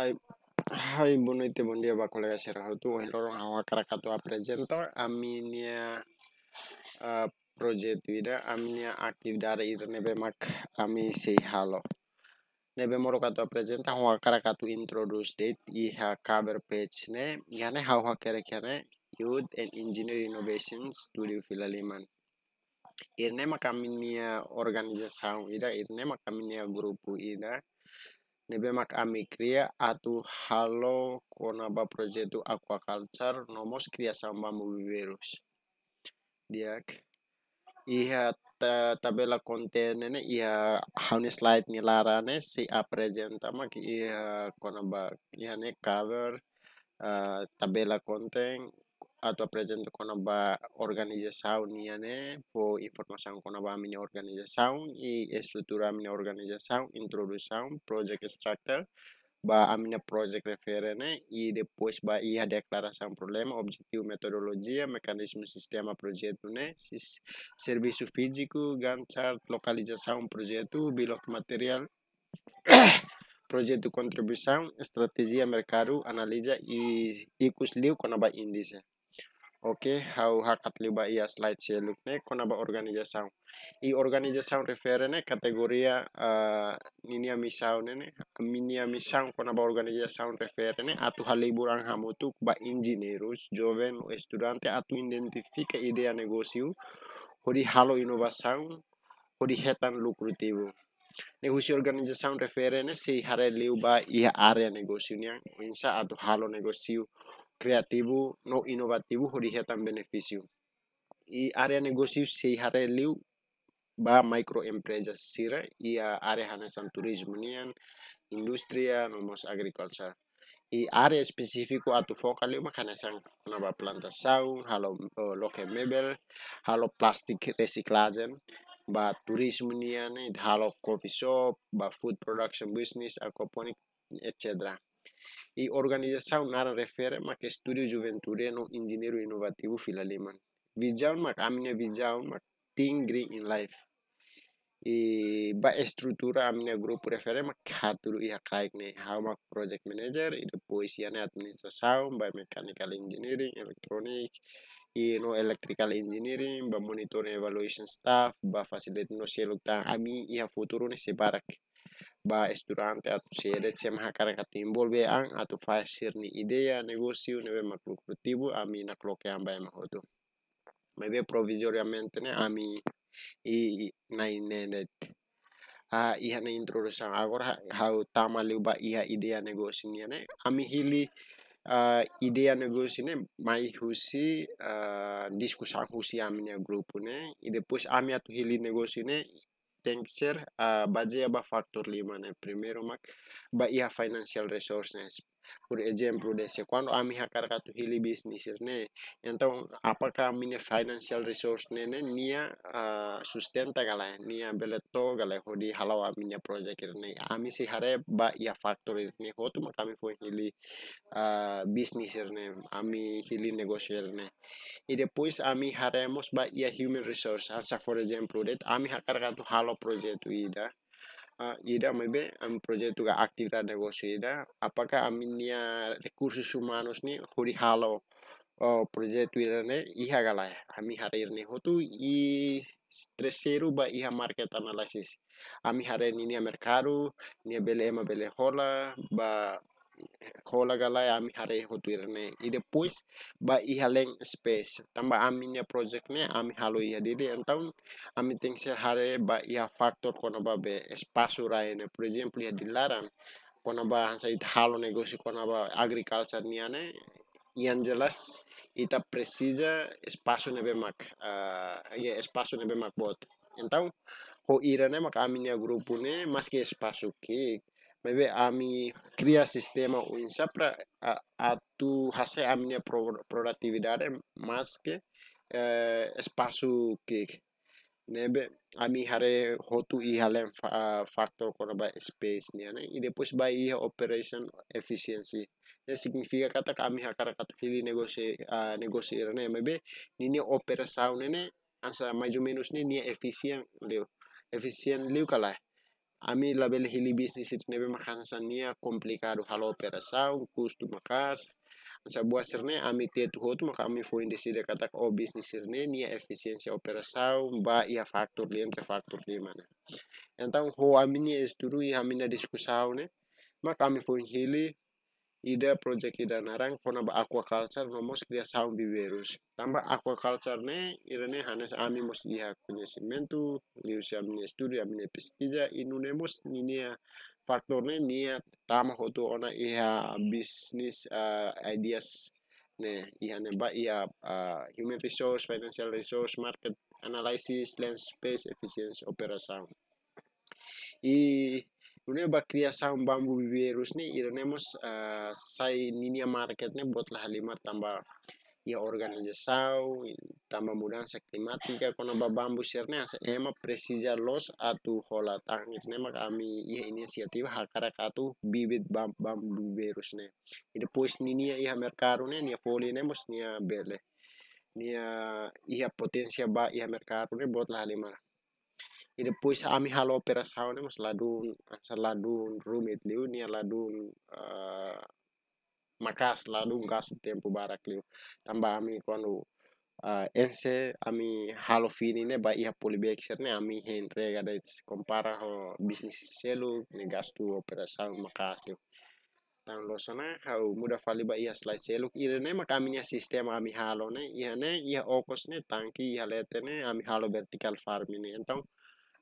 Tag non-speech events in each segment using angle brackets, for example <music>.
hai Hai, buonanotte, buon dia, colega sera tu, loro hawa karakato a presento, a minia uh, eh, project wida, aminia minia actividade ir nebemak, mak mi si halo. Nebe moro kato presenter, awak hawa karakato introduce date, iha cover page ne, yane hawa kerekene, youth and engineering innovation studio filaliman. Irne makaminia organisasi wida, irne makaminia grupo wida, mak amikria ya, atu halo konaba projetu aquaculture nomos kria sama virus Diak. Iha ta tabela konten ne iha hauni slide ni larane si apresenta mak iha konaba iha ne cover uh, tabela konten atau presente con ba organización niane po información con ba mi organización i estructura mi organización, introducción, project structure, ba amina project referene i depois ba ia declaração problema, objektif, metodologia, mekanisme sistema, projeto, né? servisu fiziku Gantt chart, localização, projeto, bill of material, <coughs> projeto, kontribusi strategi merkaru, analisa ikus liu cuslio com a indise Okay, how hakat liba ia slide ne kona ba organizasaun. I refer referene kategoria uh, ninia misaun nene, minia misaun konaba refer referene atu haliburan hamutuk ba engineers, joven o estudiante atu identifika idea negosiu, hori halo inovasaun, hori hetan lucrativo. Negocio refer referene si hare liba iya ia area negosiu nian, insa atu halo negosiu kreativu no, innovativos originan beneficio. Y área area negocios si hare liu ba microempresas sira y área hanesan turismo nian, industria, nomos agriculture Y área específico a tu foca liu ma ba planta saun halo loke mebel, halo plastik reciclaje, ba turismo nian, halo coffee shop, ba food production business, aquaponic, etc e organização nada refere ma que juventude no Engenheiro Inovativo Filaleman. Vijaun ma amne vijaun ma green in life. E ba estrutura minha grupo refere ma e a craig ne how ma project manager itu poesia ne administração ba mechanical engineering electronic e no electrical engineering ba monitoring evaluation staff ba facility no selo tang ami iha futuro ne sebarak ba durante a tu selezione mahakaraka involve an a tu ni idea negozio neve makro kurtibu ami na kloke amba ema hotu be provisoriamente ne ami i na ah a iha na introdusan agora hau tama ba iha idea negozio ne ami hili uh, idea negócio ne mai husi uh, discussão husi a ne grupo ne e depois a a tu hili negócio ne tem que ser uh, baseada para fator lima, né? Primeiro, mas, e a iya, financial resources por exemplo, desse, quando a minha carga tu hili business, er né? Então, apaka a financial resource, né? Nia uh, ah, sustenta gala, nia beleto gala, hodi halawa a minha project, er né? Ami si hare ba ia factory, er né? Hotu ma kami foi hili uh, ah, business, né? hili negociar, né? E depois ami haremos ba ia human resource, ansa for exemplo, A ami carga tu halo projeto ida, Ah, ida be am projeto ga aktività negozio ida apakah aminia recursos humanos ni huri halo o projeto ida ne iha gala ami hare ni hotu i streseru ba iha market analysis ami hare ni merkaru mercado nia bele ema bele hola ba ya ami hare i de pois ba ihaleng space tamba aminya project eh, ne ami halo de de entaun ami tengser hare ba iya faktor kono ba be spasura ne por ejemplo ya dilaran kono ba hansa it halo negosi kono ba agriculture niane yang jelas ita espasu ne be mak uh, ia ne be mak bot entaun ho irane mak aminya grupu ne maski espasu ki bebe ami kria sistema o pra a, a tu hase a pro, produtividade mais ke eh, espaço que nebe ami hare hotu i halen fa, factor kono ba space ni ane i depois ba i operation efficiency ya significa kata kami hakara kata hili negosi uh, negosi irane mebe nini operasaun ane ansa maju minus ni ni efisien liu efisien liu kalah Ami label hili bisnis itu nebe makanasania complicado hal operação, custo makas. Ansa buat sirne ami tietu hotu maka ami foin deside katak o oh, bisnis sirne nia efisiensia operasau ba ia faktor li entre faktor li mana. entang ho oh, ami nia esturu i ami na diskusau ne maka ami foin hili ida project ida narang fonaba aquaculture no mos dia sound biverus tambah aquaculture ne culture ne hanes ami mos liu sia mi studi ami ya ne pesquisa ni ninia faktor ne nia tama hotu ona iha business uh, eh, ideas ne iha ne ba iha uh, human resource financial resource market analysis land space efficiency operation e Dunia bakria sama bambu virus ni irone mos eh, sai ninia market ne bot lah lima tambah ia ya, tamba tambah mudanza climática kono ba bambu sirne asa ema presija los atu hola tang irne ma kami ia inisiatif hakara katu bibit bambu virus ne ide pois ninia ia merkaru ne nia foli ne mos nia bele nia ia potensia ba ia merkaru ne bot lah lima e depois ami halo operação né mas ladun ansa ladun rumit liu nia ladun uh, eh, makas ladun gasu tempo barak liu tamba ami quando uh, eh, ense ami halo fini ne ba iha polibexer ne ami hen rega de compara ho business selo ne gastu operação makas liu tang losona hau muda fali ba ia slide seluk ire ne makaminya sistem ami halo ne ia ne ia okos ne tangki ia lete ne ami halo vertical farming ne entong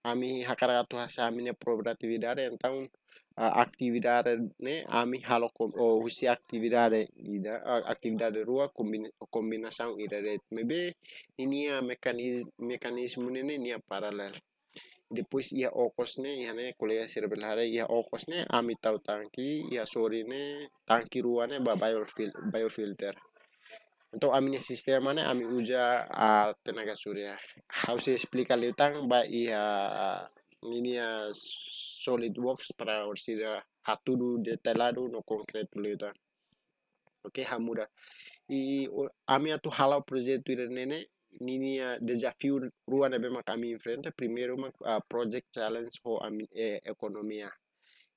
ami hakaragatu hasa amine probatividade então a atividade ne ami halo com o husi atividade ida a atividade rua combina, combinação ida de mebe ini a mecanismo ne ne paralel depois ia okos ne ia ne kuliah sirbel hare ia okos ne ami tau tangki ia sori ne tangki rua ne ba hmm. biofilter untuk amin sistem sistema, né, eu uja tenaga surya. How se explica ali tang ba i a works para orsir a de teladu no concreto ali oke Ok, hamura. i tuh atu project hala o nene irene, ninia uh, desafio rua na bema kami enfrenta, primeiro uma uh, project challenge ho a eh, economia.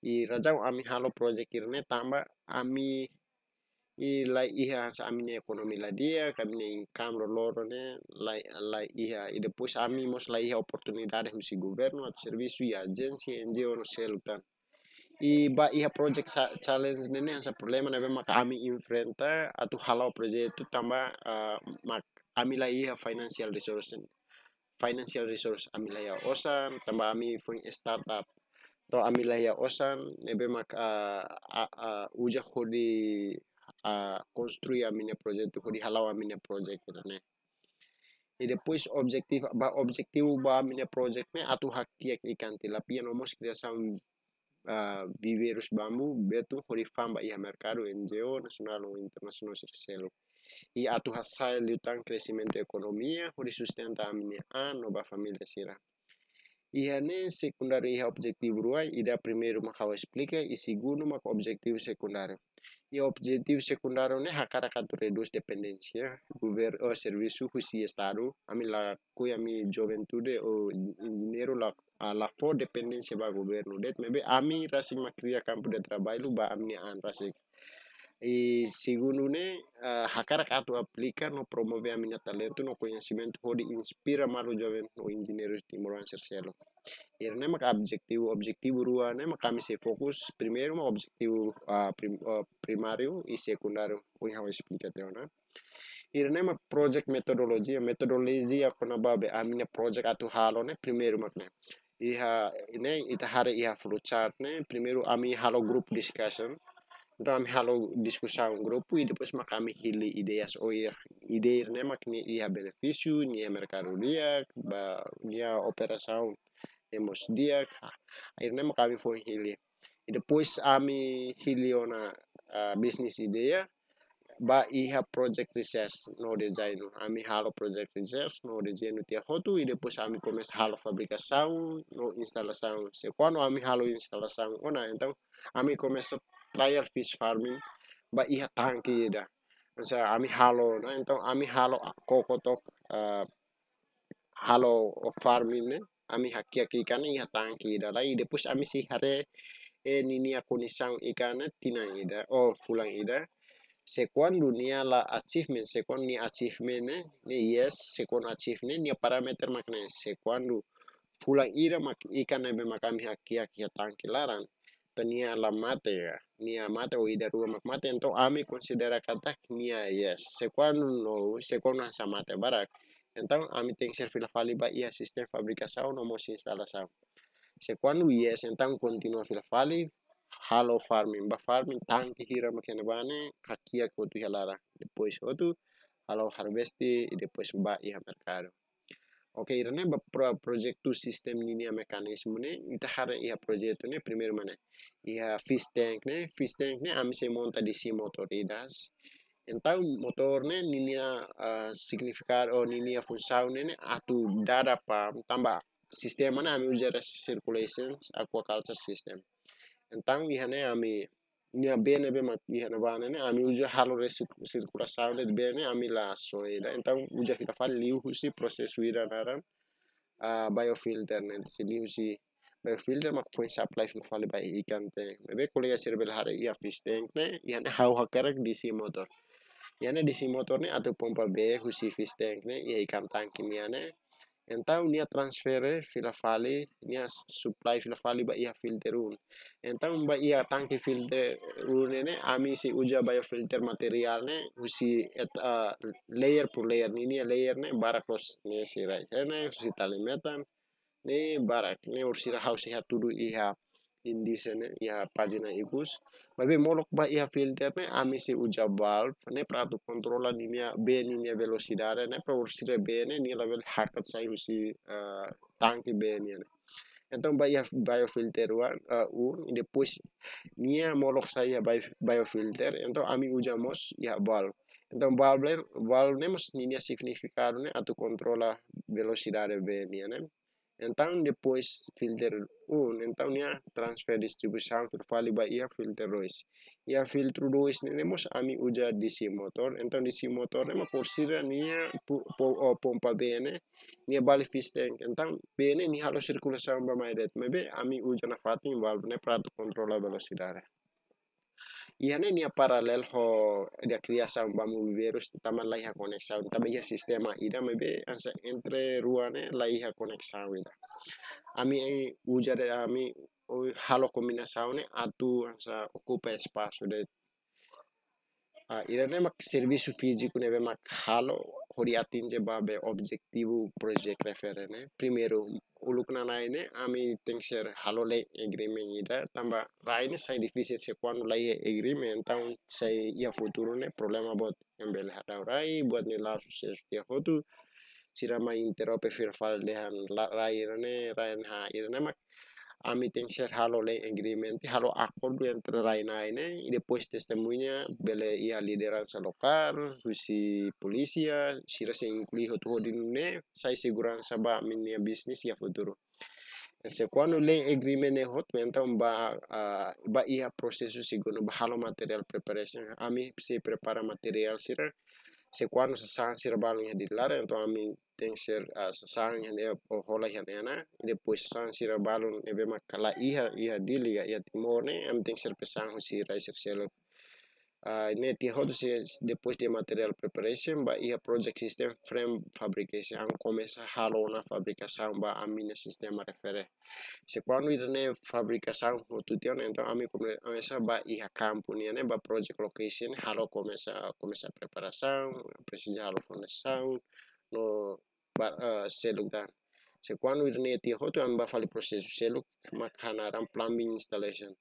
i rajau ami halo project irne tamba ami lai iha sa amine ekonomi la dia kamine kamro loro ne lai lai iha ide pues ami mos lai iha oportunidades musi governo at servisu y agensi NGO no selta i ba iha project sa, challenge ne sa problema nebe mak ami enfrenta atu halau proyecto tamba uh, mak ami lai iha financial resource financial resource ami lai iha osan tamba ami fun startup to ami lai iha osan ne mak uh, ah, uh, uh, uja hodi a construi aminea proiectul, hori halau aminea proiectul, ne. Ide puis objektif ba objektif ba aminea proiect ne atu hak tiak ikan tilapia nomos kita sam uh, virus bambu betu hori famba ia mercado NGO nacional o internacional cercelo. E atu hasai tan crescimento economia hori sustenta aminea a nova familia sira. Ia ne secundaria objektif ruai, ida ya primeru mahau explica y segundo maka objektif secundario y objektif secundarios né hakara katu reduz dependência governo o serviço que estado a mim la cuia mi juventude o engenheiro la a la for dependência ba governo det mebe a mim rasing ma cria campo de trabalho ba amni an rasing E segundo né uh, a cara aplica no promove a minha talento no conhecimento pode inspira o jovem no engenheiro de Timoran Cercelo e né é uma objetivo objetivo rua não é uma se focus primeiro o objetivo uh, prim, uh, primário e secundário o que eu explico até né e não é project metodologia metodologia quando a babe a mina project ato halo né primeiro mas né e ha né e tá ha flowchart né primeiro a halo group discussion dalam halo um grupo e depois macame hili ideias oir oh iya. ideir né mac ni ia benefício ni ia mercado dia ba ni a operação hemos dia air né macame foi hili e depois ami hili ona uh, ah, business ideia ya. ba iha project research no design ami ah, halo project research no design tia hotu e depois ami ah, começa halo fabricação no instalação se quando ami halo instalação ona então ami começa trial fish farming ba iha tanki da sa ami halo no ento ami halo kokotok uh, halo farming ne ami hakia ikan kan iha tanki da lai de pus ami si hare e nini aku nisang ikana tinang ida oh fulang ida sekuan dunia la achievement sekuan ni achievement ne ne yes sekuan achievement ni parameter makne sekuan du fulang ira mak ikan ebe makami hakia hakki tangki laran ta nia la matea ya, nia mate o ida rua mak mate ento ami considera katak nia yes sekuan no se na sa mate barak então ami tem que ser filafali ba ia sistema fabricação no mos se sekuan yes então fila fali halo farming ba farming tanque hira makene bane hakia ko tu halara depois outro halo harvesti depois ba ia mercado Oke, okay, irene bapro project to system ninia mekanisme ne, ita hara iha project to ne primer mana. iha fish tank ne, fish tank ne ami se monta di si motor idas, entau motor ne ninia uh, signifikar oh, o ninia funsau ne ne atu dada pa tamba sistem mana ami ujara circulation aquaculture system, entau iha ne ami bene be matihana banane আমি উজে হালরে সিরকুরা de bene ami la soida então uja kita fal liu husi proses wira naran uh, biofilter ne si liu si biofilter mak sap supply ma fal bai me be kolega sirbel hare ia fistenk ne ne hau hakarek si motor di si motor ne atau pompa be husi fistenk ne ia ikan tangki ane Entau nia transfer fila nia supply fila fali ba ia filterun. Entau ba ia tangki filterun ini ami si uja bio filter material materialnya usi et uh, layer per layer ni nia layer ne barak los nia rai. Hene usi tali metan ne barak ni rahau hausi e hatudu iha. E indisene eh, ya pagina ikus, babe molok ba ya filter ne amisi uja valve ne pratu kontrola ni mia be mia velocidade ne pra ursire ne ni level hakat sai usi uh, eh, tanki ni ne ba ya biofilter uh, eh, inde pus ni nia molok saya biofilter entong ami uja mos ya valve então valve valve ne mos linea signifikar ne atu kontrola velocidade ni ne Então, depois, filter 1, então, ia transfer distribution, distribuição vale by ia filter 2. Ia filter 2, temos ami uja DC motor, então DC motor é uma corsira nia pompa bene, nia bali fish tank, então bene ni halo circulação ba mai det, mebe ami uja na fatin valve ne prato controla velocidade. Iya, ni paralel ho de criasa bamu virus tama la koneksi, conexión tama ya sistema ira me be entre ruane la koneksi conexión ida. ami ujare ami halo combinación atu ansa ocupa espacio de a ira ne mak servis físico ne be mak halo je babe objektivu proiect referene primeru ulukna ini, ami tengsher halole agreement tambah tamba laine sai difficile se kwanu lai e agreement tahun sai ia futurune problema bot embel hadaurai buat ni la success dia si sirama interope firfal dehan la rai rane rai ha irene mak ami share halo le agreement, halo accordo entre rainaine e depois testemunha bele ia lideranza lokal husi polisia sira se inclui hotu hodinune sai segurança ba minia bisnis ia ya futuro se kwanu le agreement e hot então ba ah, ba ia prosesu segundo ba halo material preparation ami se prepara material sira se quando sekwan sasang sirbal nya dilar a mim tem ser ah, a sasang nya ne hola nya ne na de se sasang sirbal ne a makala iha iha diliga iha timone am tem ser pesang husi rai ser selo Uh, net how to say depois de material preparation ba ia project system frame fabrication ang começa halona na fabricação ba a minha sistema refere se quando ida ne fabricação no tution então a mim ba ia campo né ba project location halo começa começa preparação precisa halo fundação no ba uh, eh, dan se quando ida ne ti how to amba fale processo seluk mak hanaram plumbing installation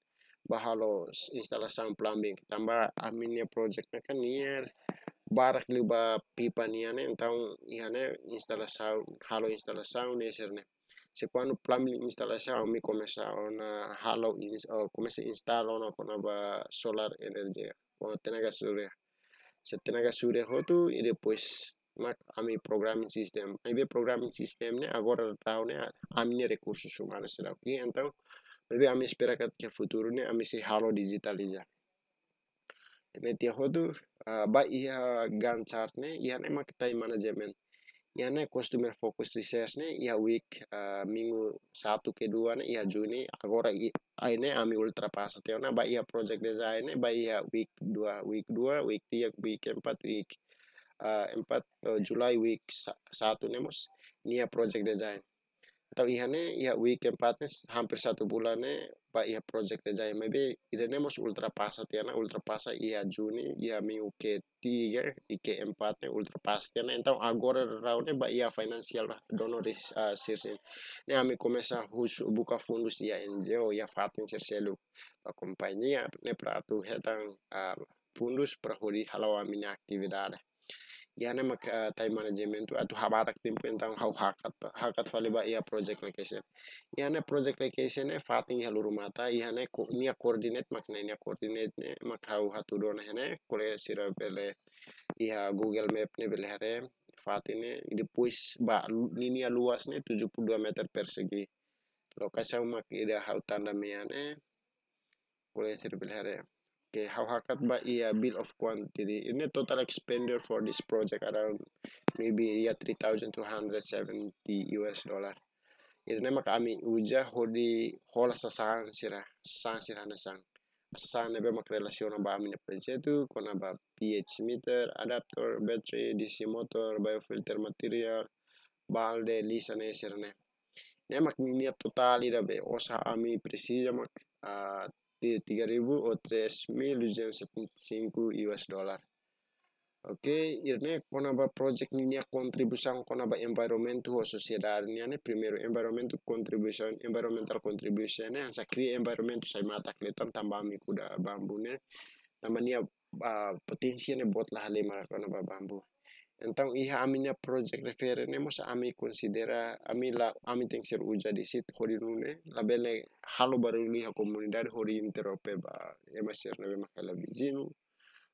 bahalo instalação plumbing tamba a project na canier barak liba pipa niya ne então ia ne instalação halo instalação ne ser ne se quando plumbing instalação mi komesa na halo ins o começa instalo na quando ba solar energia quando tenaga surya se tenaga surya hotu e depois mas a programming system a mi programming system ne agora tá ne a minha recursos humanos será aqui então Tapi ami spera ke futuro ne ami si halo digitaliza. Ne tia hodu ah, ba ia gan chart ne ia ne ma kita management. Ia ne customer focus research ne ia week ah, minggu satu ke dua ne ia Juni agora aine ami ultra pasa teo na ba ia project design ne ba ia week dua week dua week tiga week empat week ah, empat oh, Julai week satu ne ni nia project design atau ihane ya iya week empatnya hampir satu bulan bulannya pak ia project aja ya maybe idenya mos ultra pasa tiana ya, ultra pasa ia Juni ia minggu ke tiga, ike iya empatnya ultra pasa tiana ya. entau agora ne pak ia financial donor is uh, sirsin ne kami komesa hus buka fundus ia NGO ia fatin sirselu pak kompanyia ne pratu hetang uh, fundus prahuri halawa halau aktividade يعني مك تايم مانجمنت واتو حبارك تيمبو انتان hakat hakat vali ba iya project location iya, na project location e fatin ya mata yani ko nia coordinate makna nia coordinate ne nah, mak hau hatu do na hene nah, kore sira bele ya google map ne bele hare fatine nah, ini puis ba tujuh puluh dua meter persegi lokasi mak ida hau tanda meyane kore sira bele hare Okay, how Hakat iya hmm. bill of quantity ini total expenditure for this project around maybe yeah 3,270 US dollar. ini nama ami uja hodi hola sasaan sira sasaan sira nasang. Sasaan nabe mak relasiona ba ami project tu kona ba pH meter, adapter, battery, DC motor, biofilter material, balde, lisa ne sira ne. Ne mak niat total ida be osa ami presija mak uh, di 3000 o 3275 US dollar okay, irne konaba project ninia contribution konaba environment o ini ane primero environment contribution environmental contribution ane ansa sakri environment saya mata kleton tambah mi kuda ah, bambu ne tambah nia uh, potensi ne buat lah lima konaba bambu. Então iha aminya project referenemos ami considera ami la ami tem ser uja di sit hori nune la bele halo baru liha komunidad hori interope ba ema ya ser nebe makala bijinu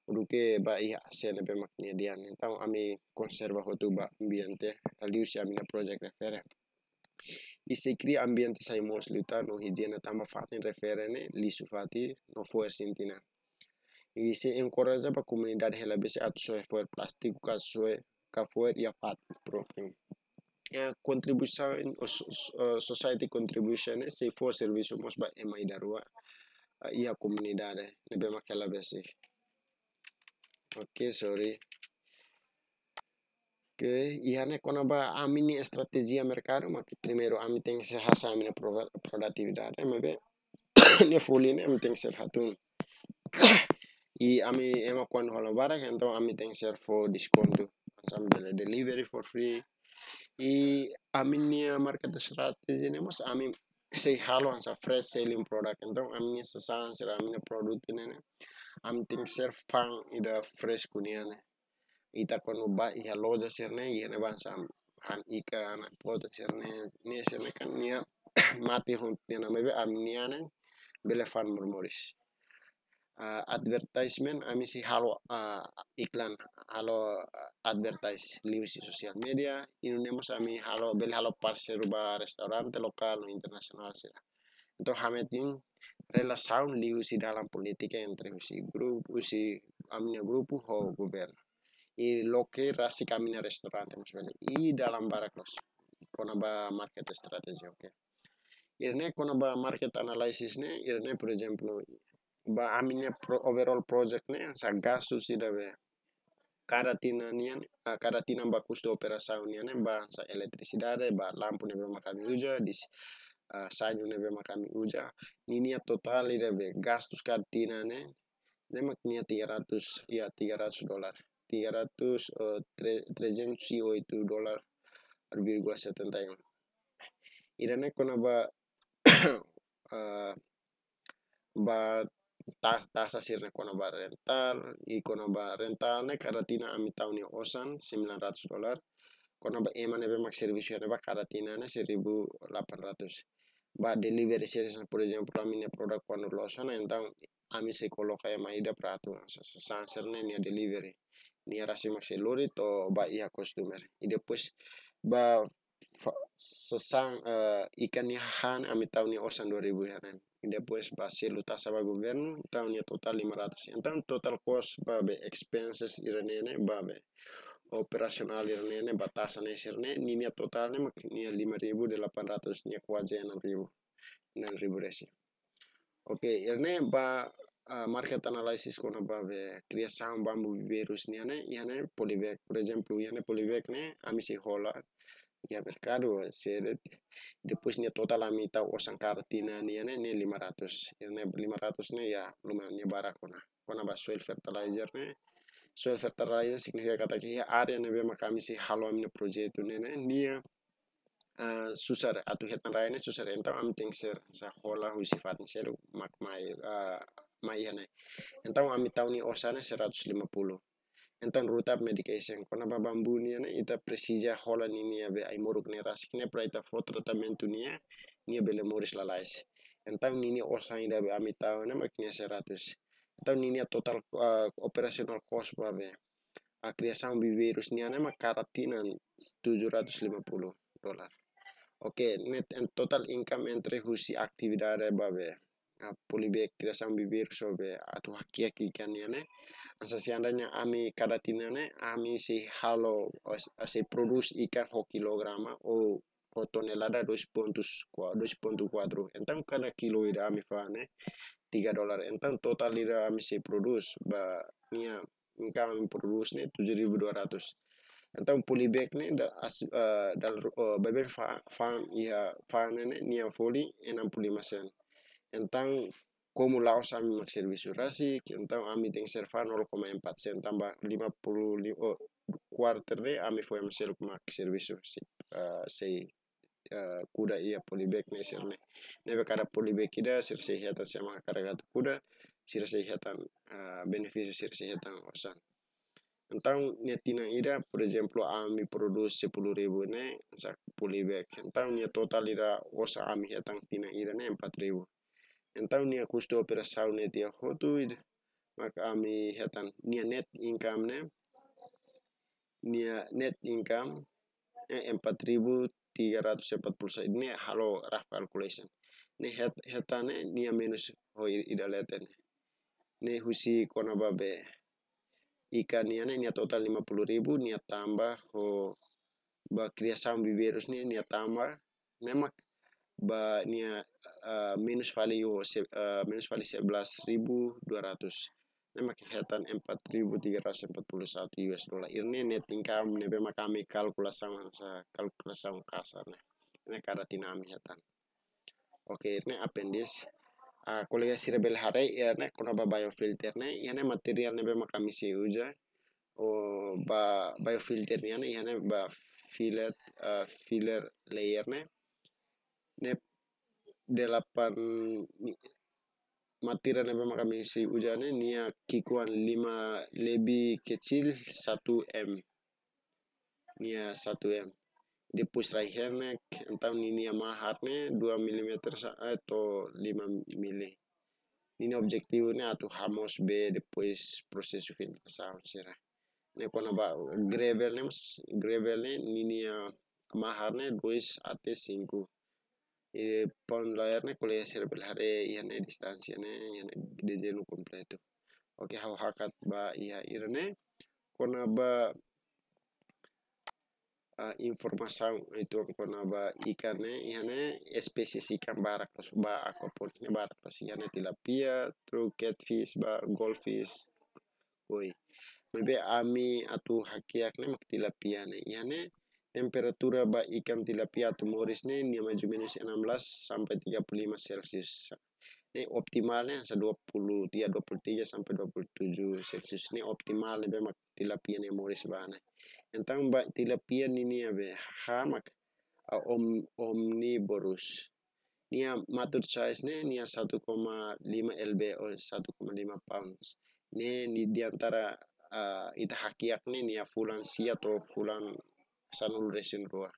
uruke ba iha se nebe maknia dian então ami conserva hotu ba ambiente a aminya project referen y se cria ambiente sai mos lutar no higiene tamba fatin referene li sufati no sintina se para comunidad hela bese at soe fuer plastic ca soe ca fuer ia pat propriu eh, contribution uh, society contribution se for servicio mos ba emai darua uh, a comunidad eh, que la bese eh". Ok, sorry que nih kona ba mini estrategia mercado ma primero ami tem que ser hasa amini produtividade mebe <coughs> ne foli ami tem que ser <coughs> I ami ema hemos holo barak entonces a mí tengo ser diskonto delivery for free I ami nia market strategy ne mos ami say halo ansa fresh selling product entonces ami nia se sabe ami nia produk nene ne ami teng ser fan fresh kunia fresh kuniane ita kono ba ihaloja halo sirne iya ne ban sam han ika na poto sirne ne sirne kan nia mati hon tina mebe ami nia ne bele fan murmuris uh, advertisement ami si halo uh, iklan halo uh, eh, advertise liwi si sosial media inunemos ami halo bel halo parse ruba restoran lokal o internasional sila hamet hametin relasaun liwi si dalam politika entre usi grup usi aminya grupu ho governo i loke rasi kami na restoran mas bele i dalam baraklos ba market strategy oke okay? Irne ba market analysis ne irne por exemplo ba aminya overall project ne sa gasu si dave kara tina nian uh, kara tina mba kusto opera sa unia ne ba sa elektrisidade lampu ne e be makami uja dis uh, sa nyu ne be makami uja ninia total ire be gas tus kara tina ne ne tiga ratus ia tiga ratus dolar tiga ratus tre tre jensio itu dolar arbirgua setenta yon ire ne konaba uh, bah tasa sirre kono ba rental i kono ba rental ne karatina ami tauni osan ratus dolar kono ba ne be mak servicio ne ba karatina ne ratus, ba delivery service por ejemplo ami ne produk kono losona entang ami se coloca e maida prato sa ne ne delivery ni rasi mak seluri to ba ia customer i depois ba sesang uh, eh, ikan ni han ami tauni osan ribu heren Después pasé luta sama governo, então ia total 500. Então total cost babe expenses irene babe operasional irene batasan irene ninia mak 6000 6000 resi. Oke, okay, irene ba uh, market analysis kona babe criação bambu virus por exemplo, ne ya mercado se depois ni total amita mitad osang kartina ni ne ni 500 ne 500 ne ya lumayan ne barak kona kona ba soil fertilizer ne soil fertilizer significa kata ki area ne be makami si halo amne project ne ne ni uh, susar atu hetan rai ne susar entau am ser sa hola hu sifat ne seru mak mai uh, mai ne entau am tau ni osane 150 entan rutab medication kona babambu na ita presija hola ni nia be ai moruk ne ras kine pra ita fo tratamentu nia eh. nia bele moris lalais entan nini osa ida be na ne eh, maknia seratus entan nini total uh, operational cost ba be a nih de vírus tujuh ratus lima puluh dolar. Oke, net and total income entre husi aktividade babe poli be kirasam bibir sobe atu hakia kikan yane asa siandanya ami kadatinane ami si halo ase produce ikan ho kilograma o o tonelada 2.4 entan cada kilo ira ami fane 3 dolar entan total ira ami se produce ba mia ingka ami produce ne 7200 então polibek ne da as uh, dal uh, bebe fa fa ia fa ne ne nia foli enam puluh lima sen Entang komu lao sami mak rasi entang ami teng serva 0,4 sen tambah puluh oh, quarter de ami foi mak servisu mak servisurasi uh, sei uh, kuda ia polybag ne ser ne ne kada polibek ida sir sehatan sama kada kuda sir sehatan uh, beneficio sir sehatan osan Entang tina ida, por ejemplo, ami produce 10.000 ne, sak polibek. Entang nia total ida osa ami hetang tina ida ne 4.000 entau nia ni akusto opera tia hotu hotuid maka ami hetan nia net income ne nia net income empat ribu tiga ratus puluh satu ne halo rough calculation ne het hetane nia minus ho leten ne husi kona babe ikan nia ne nia total lima puluh ribu. nia tambah ho ba kriasam bibirus ne nia tambah memak ba ni uh, ya, eh, minus eh, dua yo se, uh, minus vale 11.200 ne empat puluh 4.341 US dollar ini net income ne be kami kalkulasi sa kalkulasi kasar ne ne karatinami hetan ya, oke ini irne appendix uh, ah, kolega rebel hare ya, irne kono ba biofilter ne ini material ne be kami se uja o oh, ba biofilter ne irne ba fillet uh, filler layer ne nep delapan matira nebe makamisi ujane nia kikuan lima lebih kecil satu m nia satu m di push right hand entah ni nia maharne dua milimeter atau lima mili ini objektifnya atau hamos b depois proses filtração sera ne kono ba gravel ne ni nia maharne dois ate cinco I pon loyerne kuliah serbel ya hare yane distansiane yane dejenu kompleto oke hau hakat ba iya irne kona ba uh, informasang itu kona ba ikane yane spesies ikan barak los ba akopon ne barak los yane ya tilapia true catfish ba goldfish woi mebe ami atu hakiak ne mak tilapia ne yane, temperatura bak ikan tilapia tumoris ni dia maju minus 16 sampai 35 celcius ini optimalnya se 20 dia 23 sampai 27 celcius ini optimalnya be mak tilapia ni moris bana entang bak tilapia ni ni ya, be hamak a ah, om omnivorous Nia matur size ni nia 1,5 lbo 1,5 pounds. Ni di antara uh, ah, itahakiak ni nia fulan sia atau fulan salon resen roa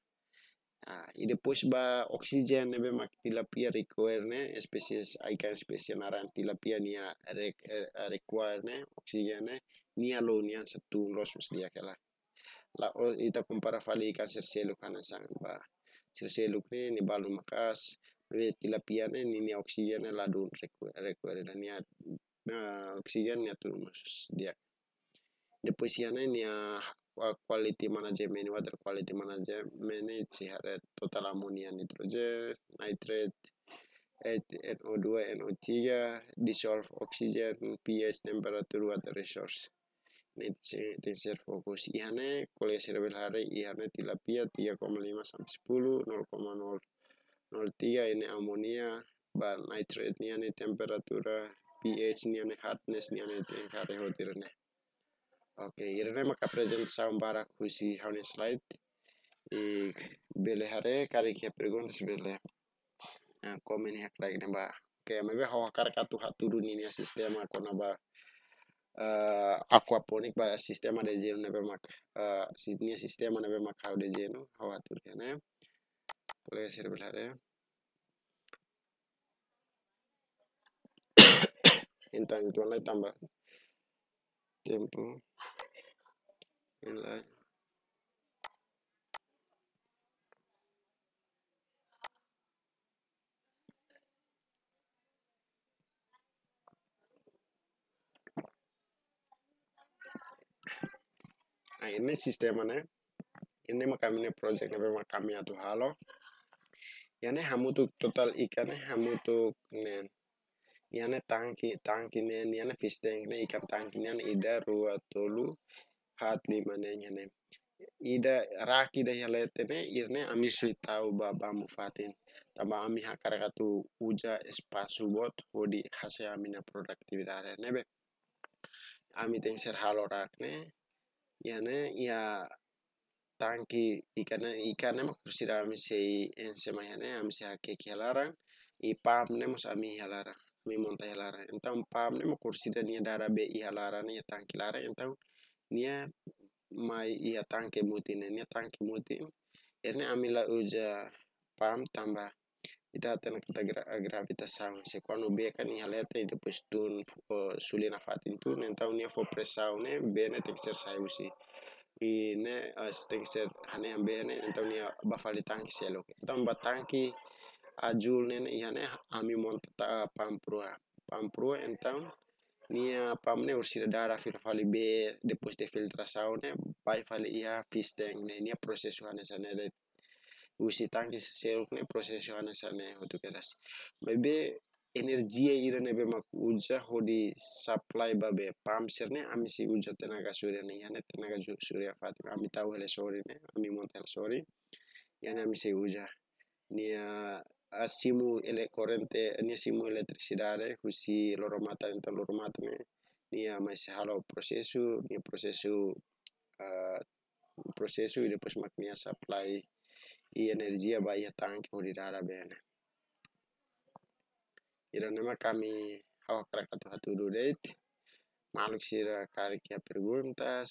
ah ide después oksigen oxygen be mak tilapia ne species hay can na naran tilapia ni a eh, ne oxygen ni a lo ni satu ah, ros dia kala la ita kompara fali cancer celu kana sang ba celu ni ni balu makas be tilapia ne ni ni oxygen la dun requirene ni a oxygen ni a turmus dia ya. Después ya ni a quality management, water quality management itu ada eh, total amonia nitrogen, et, NO2, NO3, dissolve oxygen, pH, temperature, water resource. Ini fokus. Ihane kuliah cerebel hari ihane tilapia 3,5 sampai 10, 0,03 ini amonia, bal nitrate ini e temperatura, pH-nya ini e hardness-nya ini e yang kare Okej, i den present mackaprojektet umbara kusi hauni slide i bele hare kari ke perguntas bele komen eh, hak lagi Oke, ke mebe hawa kar katu haturu nini a sistema kona ba eh, aquaponik ba sistema de jenu nebe mak eh, sidnia sistema nebe mak hau de jenu hawa haturu kene boleh sir bele hare Entonces, tú lai tambah tempo inline nah ini sistemnya ini ini project nabe makami atu halo hamu tuh total ikan. hamu hamutuk nen Ini tangki tangki nen yane fish tank nen ikan tangki nen ida rua tolu hat mana mane nyane ida raki da tene irne ami tau baba mufatin taba ami hakaraka tu uja espasu bot hodi hase amina produktividade nebe ami ten ser halo rakne yane ya tanki ikan ikana mak kursira ami sei ense mayane ami se hake i pam ne mus ami hialarang mi monta hialarang entau pam ne ma kursira ni dara be hialarang ni tangki larang entau nia mai ia tangke muti ne nia tangke muti erne amila uja pam tamba ita tena kata gra saun se no beka ni haleta ite pues tun uh, sulina fatin tun nen tau nia fo ne bene sai usi i ne stexer hane bene nia tau nia bafali tangki selo tau tangki ajul nen ne ami monta ta pamprua pamprua entau nia pamne ursira darah fil fali be después de filtraciones pai fali ia fisteng ne nia prosesu hana sane de usi tangis seru ne prosesu hana sane hotu keras bebe energia ira be mak uja hodi supply babe pam ne ami si uja tenaga surya ne yane tenaga surya fatima ami tau hele sori ne ami montel sori yane ami si uja nia a ah, simu ele corrente ni simu electricidade husi loro mata entan loro mata me ni ah, a mai se halo prosesu ni prosesu uh, prosesu e depois maknia supply e energia tangki tanque rara bene ira nema kami hawa krakatu hatu dudet maluk sira kia perguntas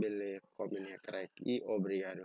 bele komen ya crack i obrigado